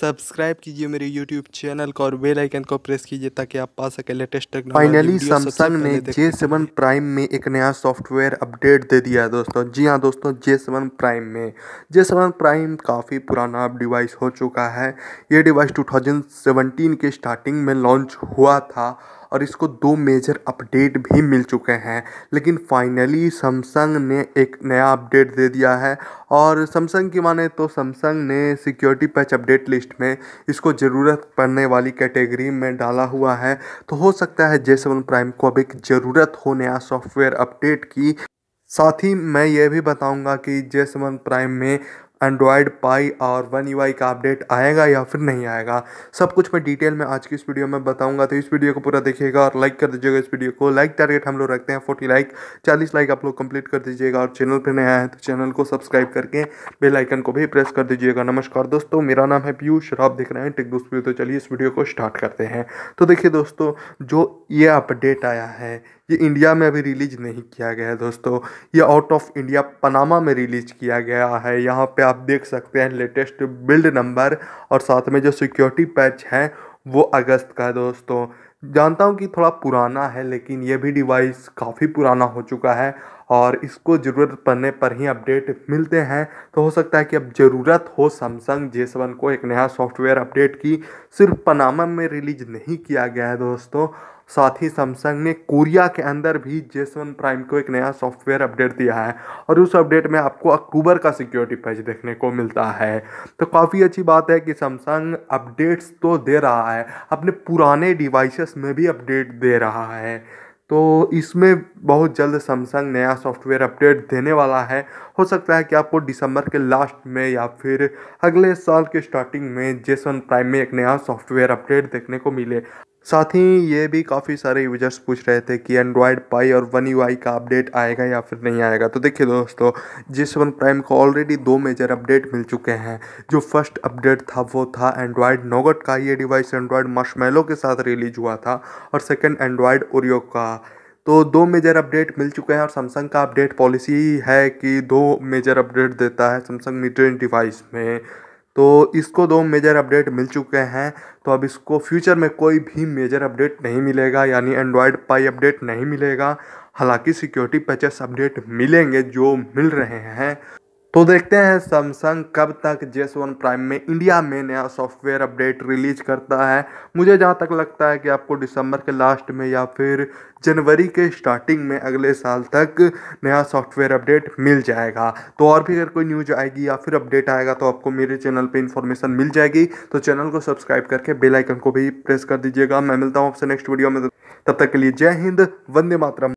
subscribe कीजिए मेरे YouTube channel को और बेल आइकन को प्रेस कीजिए ताकि आप पा सके लेटेस्ट फाइनली सैमसंग ने जे सेवन प्राइम में एक नया सॉफ्टवेयर अपडेट दे दिया है दोस्तों जी हाँ दोस्तों जे सेवन प्राइम में जे सेवन प्राइम काफ़ी पुराना डिवाइस हो चुका है ये डिवाइस 2017 के स्टार्टिंग में लॉन्च हुआ था और इसको दो मेजर अपडेट भी मिल चुके हैं लेकिन फाइनली सैमसंग ने एक नया अपडेट दे दिया है और सैमसंग की माने तो सैमसंग ने सिक्योरिटी पैच अपडेट लिस्ट में इसको ज़रूरत पड़ने वाली कैटेगरी में डाला हुआ है तो हो सकता है जे सेवन प्राइम को अब एक ज़रूरत हो नया सॉफ्टवेयर अपडेट की साथ ही मैं ये भी बताऊंगा कि जे सेवन प्राइम में एंड्रॉयड पाई और वन यू e का अपडेट आएगा या फिर नहीं आएगा सब कुछ मैं डिटेल में आज की इस वीडियो में बताऊंगा तो इस वीडियो को पूरा देखिएगा और लाइक कर दीजिएगा इस वीडियो को लाइक टारगेट हम लोग रखते हैं फोर्टी लाइक चालीस लाइक आप लोग कंप्लीट कर दीजिएगा और चैनल पर नया है तो चैनल को सब्सक्राइब करके बेलाइकन को भी प्रेस कर दीजिएगा नमस्कार दोस्तों मेरा नाम है पीयूष और आप देख रहे हैं टिक दोस्त तो चलिए इस वीडियो को स्टार्ट करते हैं तो देखिए दोस्तों जो ये अपडेट आया है ये इंडिया में अभी रिलीज नहीं किया गया है दोस्तों ये आउट ऑफ इंडिया पनामा में रिलीज किया गया है यहाँ पे आप देख सकते हैं लेटेस्ट बिल्ड नंबर और साथ में जो सिक्योरिटी पैच है वो अगस्त का है दोस्तों जानता हूँ कि थोड़ा पुराना है लेकिन ये भी डिवाइस काफ़ी पुराना हो चुका है और इसको ज़रूरत पड़ने पर ही अपडेट मिलते हैं तो हो सकता है कि अब ज़रूरत हो सैमसंग जे सेवन को एक नया सॉफ्टवेयर अपडेट की सिर्फ पनामा में रिलीज नहीं किया गया है दोस्तों साथ ही सैमसंग ने कोरिया के अंदर भी जेसन प्राइम को एक नया सॉफ्टवेयर अपडेट दिया है और उस अपडेट में आपको अक्टूबर का सिक्योरिटी पैच देखने को मिलता है तो काफ़ी अच्छी बात है कि सैमसंग अपडेट्स तो दे रहा है अपने पुराने डिवाइसेस में भी अपडेट दे रहा है तो इसमें बहुत जल्द सैमसंग नया सॉफ्टवेयर अपडेट देने वाला है हो सकता है कि आपको दिसंबर के लास्ट में या फिर अगले साल के स्टार्टिंग में जेसन प्राइम में एक नया सॉफ्टवेयर अपडेट देखने को मिले साथ ही ये भी काफ़ी सारे यूजर्स पूछ रहे थे कि एंड्रॉयड पाई और वन यू का अपडेट आएगा या फिर नहीं आएगा तो देखिए दोस्तों जिस वन प्राइम को ऑलरेडी दो मेजर अपडेट मिल चुके हैं जो फर्स्ट अपडेट था वो था एंड्रॉयड नोगट का ये डिवाइस एंड्रॉयड मशमेलो के साथ रिलीज हुआ था और सेकेंड एंड्रॉयड ओरियो का तो दो मेजर अपडेट मिल चुके हैं और सैमसंग का अपडेट पॉलिसी है कि दो मेजर अपडेट देता है सैमसंग मीटर डिवाइस में तो इसको दो मेजर अपडेट मिल चुके हैं तो अब इसको फ्यूचर में कोई भी मेजर अपडेट नहीं मिलेगा यानी एंड्रॉयड पाई अपडेट नहीं मिलेगा हालांकि सिक्योरिटी पैचेस अपडेट मिलेंगे जो मिल रहे हैं तो देखते हैं सैमसंग कब तक जेस वन प्राइम में इंडिया में नया सॉफ्टवेयर अपडेट रिलीज करता है मुझे जहाँ तक लगता है कि आपको दिसंबर के लास्ट में या फिर जनवरी के स्टार्टिंग में अगले साल तक नया सॉफ्टवेयर अपडेट मिल जाएगा तो और भी अगर कोई न्यूज आएगी या फिर अपडेट आएगा तो आपको मेरे चैनल पे इन्फॉर्मेशन मिल जाएगी तो चैनल को सब्सक्राइब करके बेल आइकन को भी प्रेस कर दीजिएगा मैं मिलता हूँ आपसे नेक्स्ट वीडियो में तब तक के लिए जय हिंद वंदे मातरम